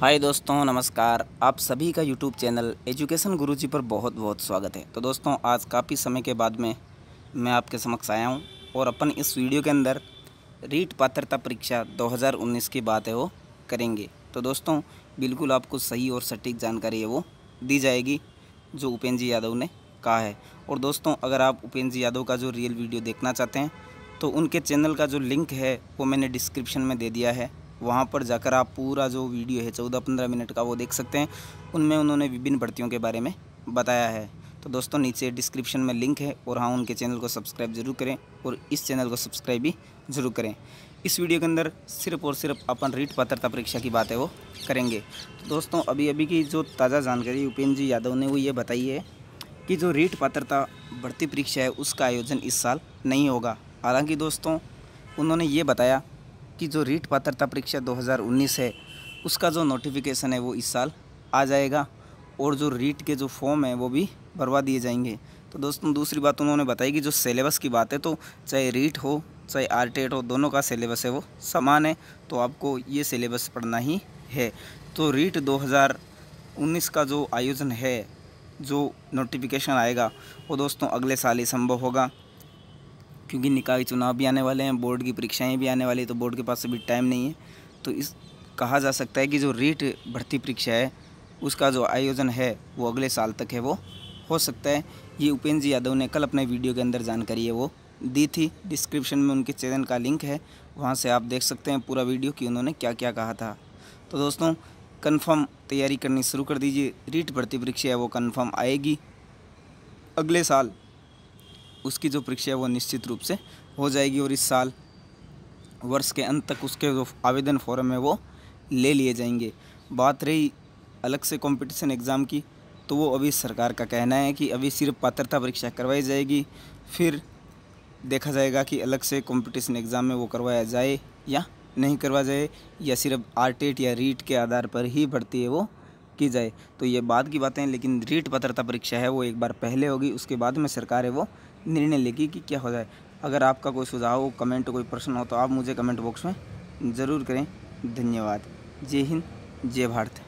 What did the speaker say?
हाय दोस्तों नमस्कार आप सभी का यूट्यूब चैनल एजुकेशन गुरुजी पर बहुत बहुत स्वागत है तो दोस्तों आज काफ़ी समय के बाद में मैं आपके समक्ष आया हूं और अपन इस वीडियो के अंदर रीट पात्रता परीक्षा 2019 की बात है वो करेंगे तो दोस्तों बिल्कुल आपको सही और सटीक जानकारी है वो दी जाएगी जो उपेंद्र जी यादव ने कहा है और दोस्तों अगर आप उपेंद्र जी यादव का जो रियल वीडियो देखना चाहते हैं तो उनके चैनल का जो लिंक है वो मैंने डिस्क्रिप्शन में दे दिया है वहाँ पर जाकर आप पूरा जो वीडियो है चौदह पंद्रह मिनट का वो देख सकते हैं उनमें उन्होंने विभिन्न भर्तियों के बारे में बताया है तो दोस्तों नीचे डिस्क्रिप्शन में लिंक है और हाँ उनके चैनल को सब्सक्राइब जरूर करें और इस चैनल को सब्सक्राइब भी जरूर करें इस वीडियो के अंदर सिर्फ और सिर्फ अपन रीट पात्रता परीक्षा की बात है वो करेंगे तो दोस्तों अभी अभी की जो ताज़ा जानकारी उपेंद्र जी यादव ने वो ये बताई है कि जो रीट पात्रता भर्ती परीक्षा है उसका आयोजन इस साल नहीं होगा हालांकि दोस्तों उन्होंने ये बताया कि जो रीट पात्रता परीक्षा 2019 है उसका जो नोटिफिकेशन है वो इस साल आ जाएगा और जो रीट के जो फॉर्म है वो भी भरवा दिए जाएंगे तो दोस्तों दूसरी बात उन्होंने बताई कि जो सिलेबस की बात है तो चाहे रीट हो चाहे आर टेट हो दोनों का सिलेबस है वो समान है तो आपको ये सिलेबस पढ़ना ही है तो रीट दो का जो आयोजन है जो नोटिफिकेशन आएगा वो दोस्तों अगले साल ही संभव होगा क्योंकि निकाय चुनाव भी आने वाले हैं बोर्ड की परीक्षाएं भी आने वाली तो बोर्ड के पास अभी टाइम नहीं है तो इस कहा जा सकता है कि जो रीट भर्ती परीक्षा है उसका जो आयोजन है वो अगले साल तक है वो हो सकता है ये उपेंद्र जी यादव ने कल अपने वीडियो के अंदर जानकारी है वो दी थी डिस्क्रिप्शन में उनके चैनल का लिंक है वहाँ से आप देख सकते हैं पूरा वीडियो कि उन्होंने क्या क्या कहा था तो दोस्तों कन्फर्म तैयारी करनी शुरू कर दीजिए रीट भर्ती परीक्षा है वो कन्फर्म आएगी अगले साल उसकी जो परीक्षा है वो निश्चित रूप से हो जाएगी और इस साल वर्ष के अंत तक उसके जो आवेदन फॉर्म है वो ले लिए जाएंगे बात रही अलग से कंपटीशन एग्ज़ाम की तो वो अभी सरकार का कहना है कि अभी सिर्फ पात्रता परीक्षा करवाई जाएगी फिर देखा जाएगा कि अलग से कंपटीशन एग्ज़ाम में वो करवाया जाए या नहीं करवाया जाए या सिर्फ आर e या रीट e e के आधार पर ही भर्ती है वो की जाए तो ये बाद की बातें लेकिन रीट पत्रता परीक्षा है वो एक बार पहले होगी उसके बाद में सरकार है वो निर्णय लेगी कि क्या हो जाए अगर आपका कोई सुझाव हो कमेंट कोई प्रश्न हो तो आप मुझे कमेंट बॉक्स में ज़रूर करें धन्यवाद जय हिंद जय भारत